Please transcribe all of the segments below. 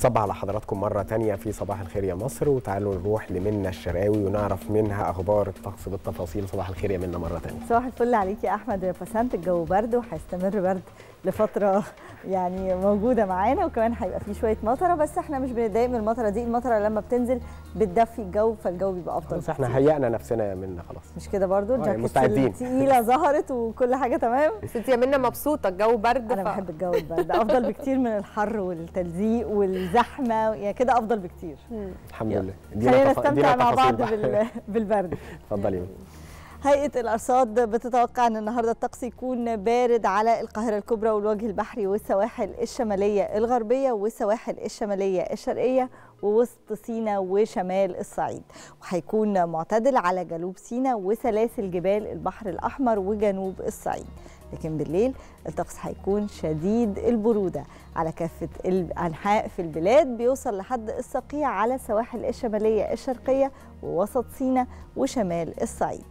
صباح على حضراتكم مرة تانية في صباح الخير يا مصر وتعالوا نروح لمنى الشراوي ونعرف منها أخبار الطقس بالتفاصيل صباح الخير يا منى مرة تانية صباح الفل عليك يا أحمد يا بسنت الجو برد وهيستمر برد لفتره يعني موجوده معانا وكمان هيبقى في شويه مطره بس احنا مش بنتضايق من المطره دي المطره لما بتنزل بتدفي الجو فالجو بيبقى افضل بس احنا هيئنا نفسنا يا منى خلاص مش كده برضو آه، الجاكيت التقيله ظهرت وكل حاجه تمام ست يا منى مبسوطه الجو برد انا ف... بحب الجو البرد افضل بكتير من الحر والتلزيق والزحمه يعني كده افضل بكتير الحمد لله خلينا نستمتع مع بعض بالبرد اتفضلي هيئة الأرصاد بتتوقع أن النهاردة الطقس يكون بارد على القاهرة الكبرى والوجه البحري والسواحل الشمالية الغربية والسواحل الشمالية الشرقية ووسط سيناء وشمال الصعيد وهيكون معتدل على جنوب سيناء وسلاسل جبال البحر الأحمر وجنوب الصعيد لكن بالليل الطقس هيكون شديد البرودة على كافة الأنحاء في البلاد بيوصل لحد الصقيع على السواحل الشمالية الشرقية ووسط سيناء وشمال الصعيد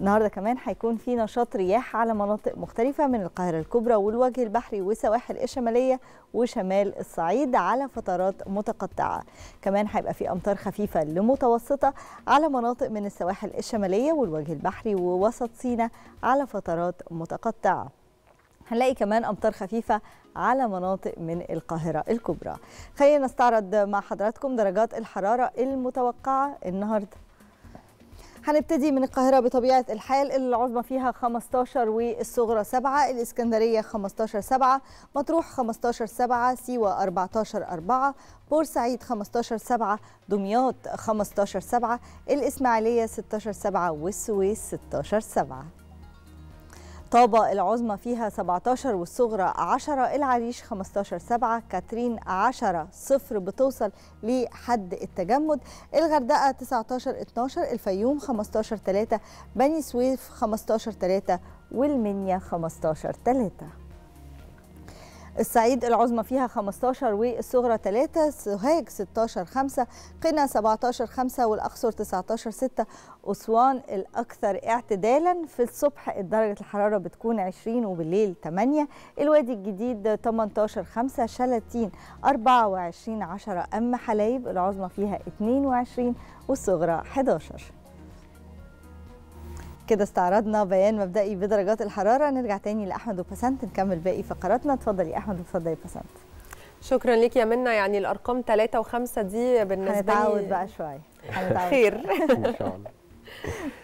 النهارده كمان هيكون في نشاط رياح على مناطق مختلفه من القاهره الكبرى والوجه البحري وسواحل الشماليه وشمال الصعيد على فترات متقطعه كمان هيبقى في امطار خفيفه لمتوسطه على مناطق من السواحل الشماليه والوجه البحري ووسط سيناء على فترات متقطعه هنلاقي كمان امطار خفيفه على مناطق من القاهره الكبرى خلينا نستعرض مع حضراتكم درجات الحراره المتوقعه النهارده هنبتدي من القاهرة بطبيعة الحال العظمى فيها 15 والصغرى 7 الإسكندرية 15 7 مطروح 15 7 سيوة 14 4 بورسعيد 15 7 دمياط 15 7 الإسماعيلية 16 7 والسويس 16 7 طابة العظمى فيها 17 والصغرى 10 العريش 15 7 كاترين 10 0 بتوصل لحد التجمد الغردقة 19 12 الفيوم 15 3 بني سويف 15 3 والمنيا 15 3 السعيد العظمى فيها 15 والصغرى 3 سوهاج 16 5 قنا 17 5 والاقصر 19 6 اسوان الاكثر اعتدالا في الصبح درجه الحراره بتكون 20 وبالليل 8 الوادي الجديد 18 5 شلاتين 24 10 اما حلايب العظمى فيها 22 والصغرى 11 كده استعرضنا بيان مبدئي بدرجات الحراره نرجع تاني لاحمد وبسنت نكمل باقي فقراتنا اتفضلي احمد واتفضلي بسنت شكرا لك يا منى يعني الارقام 3 و5 دي بالنسبه لي هنتعود بقى شويه خير ان شاء الله